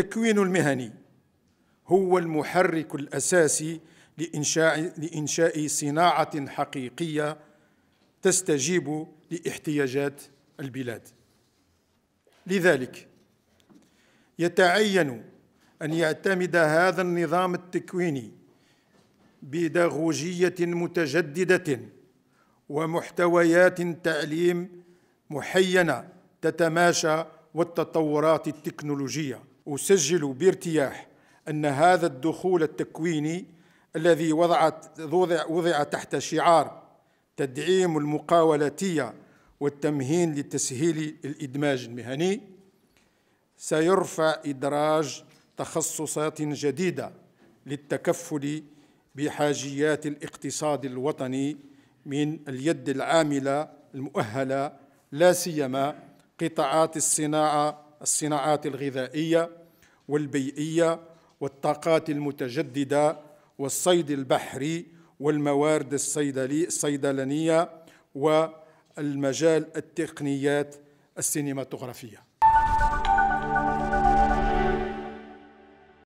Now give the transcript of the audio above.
التكوين المهني هو المحرك الاساسي لانشاء لانشاء صناعه حقيقيه تستجيب لاحتياجات البلاد لذلك يتعين ان يعتمد هذا النظام التكويني بداغوجيه متجدده ومحتويات تعليم محينه تتماشى والتطورات التكنولوجيه أسجل بارتياح أن هذا الدخول التكويني الذي وضعت وضع, وضع تحت شعار تدعيم المقاولاتية والتمهين لتسهيل الإدماج المهني سيرفع إدراج تخصصات جديدة للتكفل بحاجيات الاقتصاد الوطني من اليد العاملة المؤهلة لا سيما قطاعات الصناعة الصناعات الغذائية والبيئية والطاقات المتجددة والصيد البحري والموارد الصيدلانية والمجال التقنيات السينماتوغرافيه